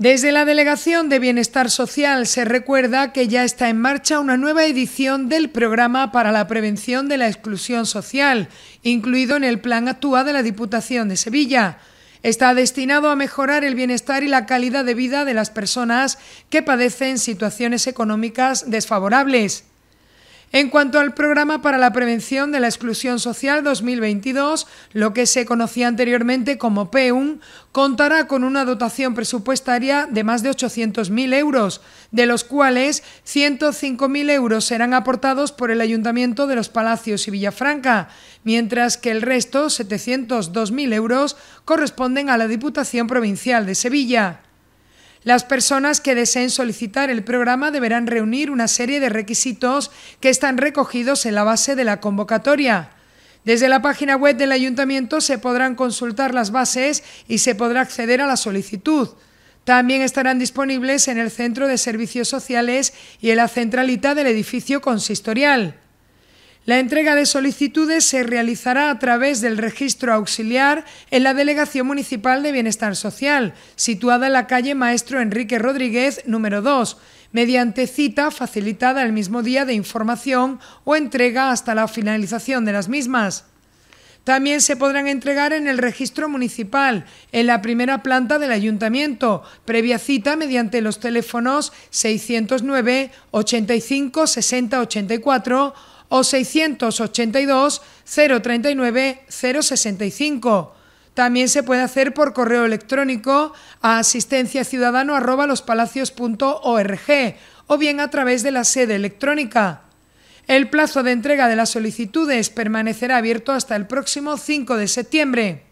Desde la Delegación de Bienestar Social se recuerda que ya está en marcha una nueva edición del programa para la prevención de la exclusión social, incluido en el Plan Actúa de la Diputación de Sevilla. Está destinado a mejorar el bienestar y la calidad de vida de las personas que padecen situaciones económicas desfavorables. En cuanto al programa para la prevención de la exclusión social 2022, lo que se conocía anteriormente como PEUM, contará con una dotación presupuestaria de más de 800.000 euros, de los cuales 105.000 euros serán aportados por el Ayuntamiento de los Palacios y Villafranca, mientras que el resto, 702.000 euros, corresponden a la Diputación Provincial de Sevilla. Las personas que deseen solicitar el programa deberán reunir una serie de requisitos que están recogidos en la base de la convocatoria. Desde la página web del ayuntamiento se podrán consultar las bases y se podrá acceder a la solicitud. También estarán disponibles en el Centro de Servicios Sociales y en la centralita del edificio consistorial. La entrega de solicitudes se realizará a través del registro auxiliar en la Delegación Municipal de Bienestar Social, situada en la calle Maestro Enrique Rodríguez, número 2, mediante cita facilitada el mismo día de información o entrega hasta la finalización de las mismas. También se podrán entregar en el registro municipal, en la primera planta del ayuntamiento, previa cita mediante los teléfonos 609 85 60 84 o 682 039 065. También se puede hacer por correo electrónico a asistenciaciudadano.lospalacios.org o bien a través de la sede electrónica. El plazo de entrega de las solicitudes permanecerá abierto hasta el próximo 5 de septiembre.